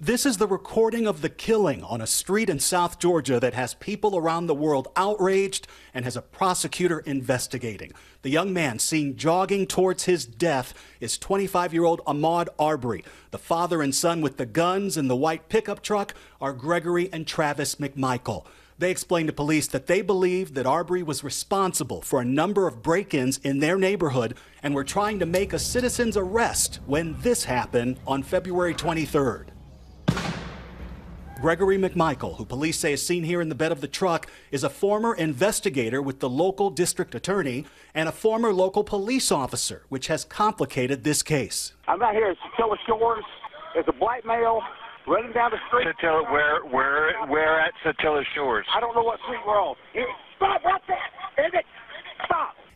This is the recording of the killing on a street in South Georgia that has people around the world outraged and has a prosecutor investigating. The young man seen jogging towards his death is 25 year old Ahmad Arbery. The father and son with the guns and the white pickup truck are Gregory and Travis McMichael. They explained to police that they believe that Arbery was responsible for a number of break ins in their neighborhood and were trying to make a citizen's arrest when this happened on February 23rd. Gregory McMichael, who police say is seen here in the bed of the truck, is a former investigator with the local district attorney and a former local police officer, which has complicated this case. I'm out here at Satilla Shores It's a black male running down the street. Satilla, where, where, where at Satilla Shores? I don't know what street we're on.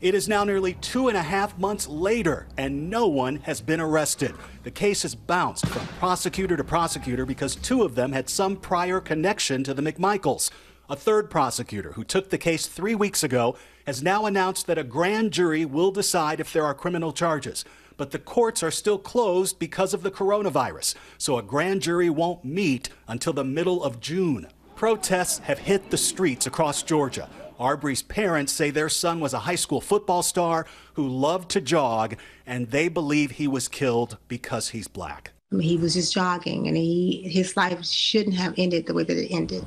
It is now nearly two and a half months later, and no one has been arrested. The case has bounced from prosecutor to prosecutor because two of them had some prior connection to the McMichaels. A third prosecutor who took the case three weeks ago has now announced that a grand jury will decide if there are criminal charges. But the courts are still closed because of the coronavirus, so a grand jury won't meet until the middle of June protests have hit the streets across Georgia. Arbery's parents say their son was a high school football star who loved to jog, and they believe he was killed because he's black. He was just jogging, and he, his life shouldn't have ended the way that it ended.